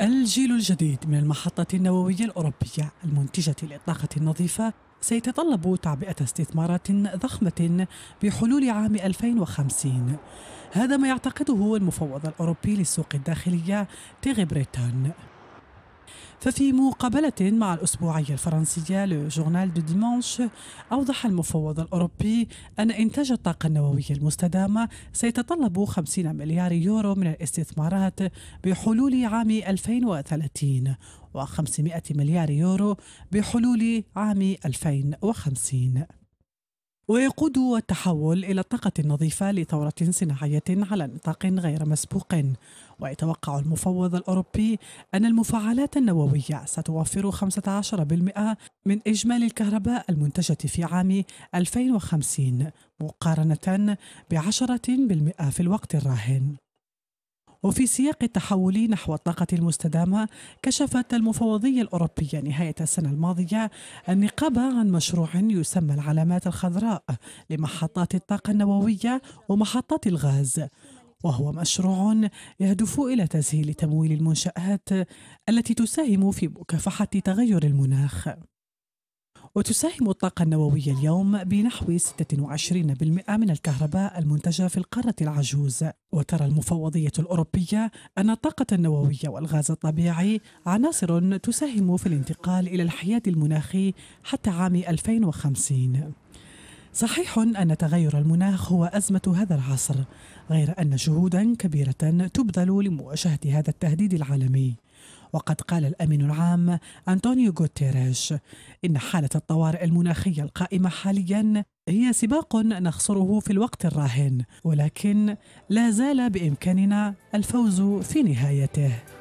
الجيل الجديد من المحطة النووية الأوروبية المنتجة للطاقة النظيفة سيتطلب تعبئة استثمارات ضخمة بحلول عام 2050 هذا ما يعتقده المفوض الأوروبي للسوق الداخلية تيغي بريتان ففي مقابلة مع الأسبوعية الفرنسية لجورنال دو ديمانش أوضح المفوض الأوروبي أن إنتاج الطاقة النووية المستدامة سيتطلب 50 مليار يورو من الاستثمارات بحلول عام 2030 و500 مليار يورو بحلول عام 2050 ويقود التحول إلى الطاقة النظيفة لثورة صناعية على نطاق غير مسبوق ويتوقع المفوض الأوروبي أن المفاعلات النووية ستوفر 15% من إجمالي الكهرباء المنتجة في عام 2050 مقارنة ب 10% في الوقت الراهن وفي سياق التحول نحو الطاقة المستدامة كشفت المفوضية الأوروبية نهاية السنة الماضية النقابة عن مشروع يسمى العلامات الخضراء لمحطات الطاقة النووية ومحطات الغاز وهو مشروع يهدف إلى تسهيل تمويل المنشآت التي تساهم في مكافحة تغير المناخ وتساهم الطاقة النووية اليوم بنحو 26% من الكهرباء المنتجة في القارة العجوز وترى المفوضية الأوروبية أن الطاقة النووية والغاز الطبيعي عناصر تساهم في الانتقال إلى الحياد المناخي حتى عام 2050 صحيح أن تغير المناخ هو أزمة هذا العصر غير أن جهودا كبيرة تبذل لمواجهة هذا التهديد العالمي وقد قال الأمين العام أنطونيو غوتيريش إن حالة الطوارئ المناخية القائمة حاليا هي سباق نخسره في الوقت الراهن ولكن لا زال بإمكاننا الفوز في نهايته